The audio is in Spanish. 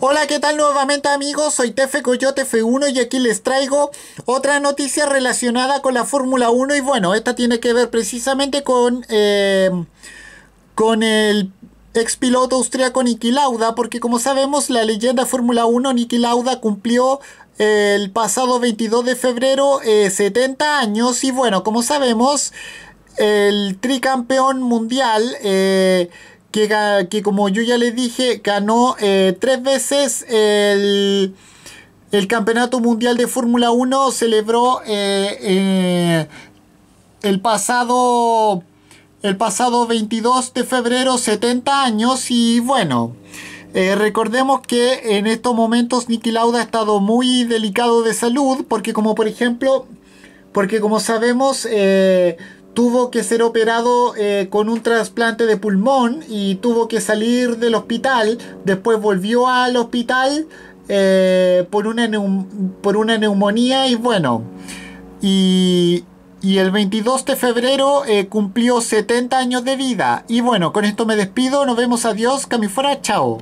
Hola, ¿qué tal nuevamente amigos? Soy Tefe Coyote F1 y aquí les traigo otra noticia relacionada con la Fórmula 1 y bueno, esta tiene que ver precisamente con, eh, con el ex piloto austriaco Niki Lauda porque como sabemos la leyenda Fórmula 1 Niki Lauda cumplió el pasado 22 de febrero 70 eh, años y bueno, como sabemos el tricampeón mundial eh, que, como yo ya les dije, ganó eh, tres veces el, Campeonato Mundial de Fórmula 1, celebró eh, eh, el pasado... El pasado 22 de febrero, 70 años y bueno, recordemos que en estos momentos Niki Lauda ha estado muy delicado de salud porque como por ejemplo, porque como sabemos, eh, tuvo que ser operado eh, con un trasplante de pulmón y tuvo que salir del hospital. Después volvió al hospital eh, por, una por una neumonía y bueno. Y, el 22 de febrero eh, cumplió 70 años de vida. Y bueno, con esto me despido. Nos vemos. Adiós. Camifora. Chao.